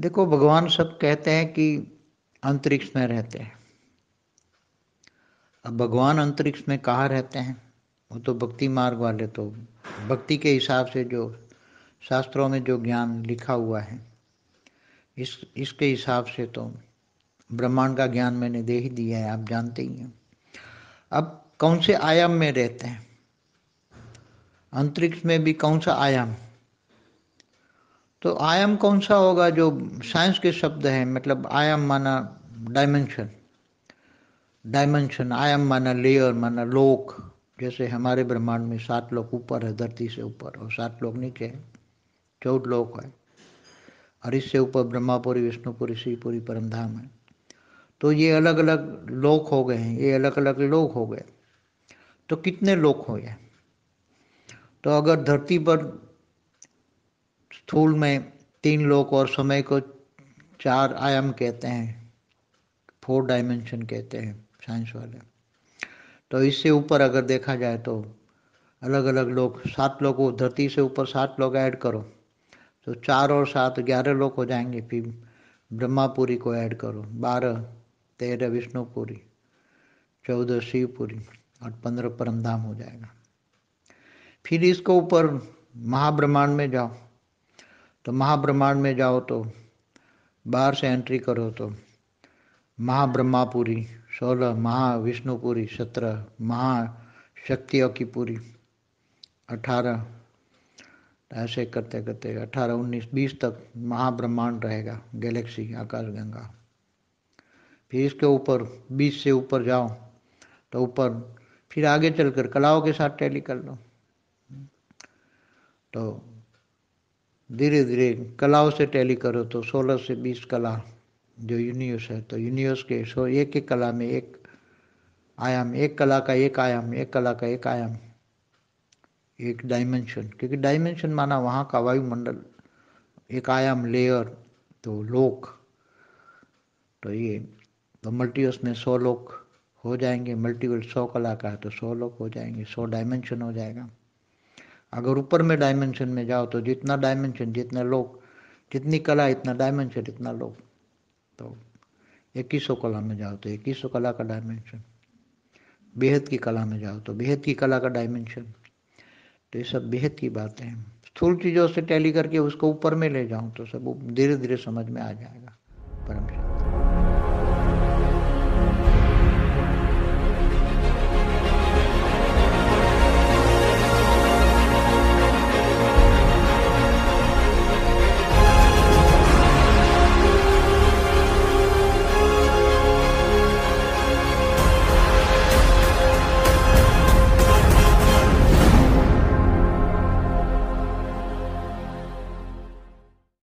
देखो भगवान सब कहते हैं कि अंतरिक्ष में रहते हैं अब भगवान अंतरिक्ष में कहाँ रहते हैं वो तो भक्ति मार्ग वाले तो भक्ति के हिसाब से जो शास्त्रों में जो ज्ञान लिखा हुआ है इस इसके हिसाब से तो ब्रह्मांड का ज्ञान मैंने दे ही दिया है आप जानते ही हैं अब कौन से आयाम में रहते हैं अंतरिक्ष में भी कौन सा आयाम तो आयाम कौन सा होगा जो साइंस के शब्द हैं मतलब आयाम माना डायमेंशन डायमेंशन आयाम माना लेयर माना लोक जैसे हमारे ब्रह्मांड में सात लोग ऊपर है धरती से ऊपर और सात लोग नीचे हैं चौदह लोग है और इससे ऊपर ब्रह्मापुरी विष्णुपुरी शिवपुरी परमधाम है तो ये अलग अलग लोक हो गए हैं ये अलग अलग लोक हो गए तो कितने लोक हो गए तो अगर धरती पर स्थूल में तीन लोक और समय को चार आयाम कहते हैं फोर डायमेंशन कहते हैं साइंस वाले तो इससे ऊपर अगर देखा जाए तो अलग अलग लोग सात लोग धरती से ऊपर सात लोग ऐड करो तो चार और सात ग्यारह लोग हो जाएंगे फिर ब्रह्मापुरी को ऐड करो बारह तेरह विष्णुपुरी चौदह शिवपुरी और पंद्रह परमधाम हो जाएगा फिर इसको ऊपर महाब्रह्मांड में जाओ तो महाब्रह्मांड में जाओ तो बाहर से एंट्री करो तो महाब्रह्मापुरी सोलह महाविष्णुपुरी सत्रह महाशक्तियों की पुरी अठारह ऐसे करते करते अठारह उन्नीस बीस तक महाब्रह्मांड रहेगा गैलेक्सी आकाशगंगा फिर इसके ऊपर बीस से ऊपर जाओ तो ऊपर फिर आगे चलकर कलाओं के साथ टैली कर लो तो धीरे धीरे कलाओं से टैली करो तो सोलह से बीस कला जो यूनिवर्स है तो यूनिवर्स के सो एक एक कला में एक आयाम एक कला का एक आयाम एक कला का एक आयाम एक डायमेंशन क्योंकि डायमेंशन माना वहाँ का वायुमंडल एक आयाम लेयर तो लोक तो ये तो मल्टीवर्स में सौ लोक हो जाएंगे मल्टीवर्स सौ कला का है तो सौ लोक हो जाएंगे सौ डायमेंशन हो जाएगा अगर ऊपर में डायमेंशन में जाओ तो जितना डायमेंशन जितने लोग जितनी कला इतना डायमेंशन इतना लोग तो इक्कीसों कला में जाओ तो इक्कीसों कला का डायमेंशन बेहद की कला में जाओ तो बेहद की कला का डायमेंशन तो ये सब बेहद की बातें हैं स्थूल चीज़ों से टैली करके उसको ऊपर में ले जाऊं तो सब धीरे धीरे समझ में आ जाएगा परमेश्वर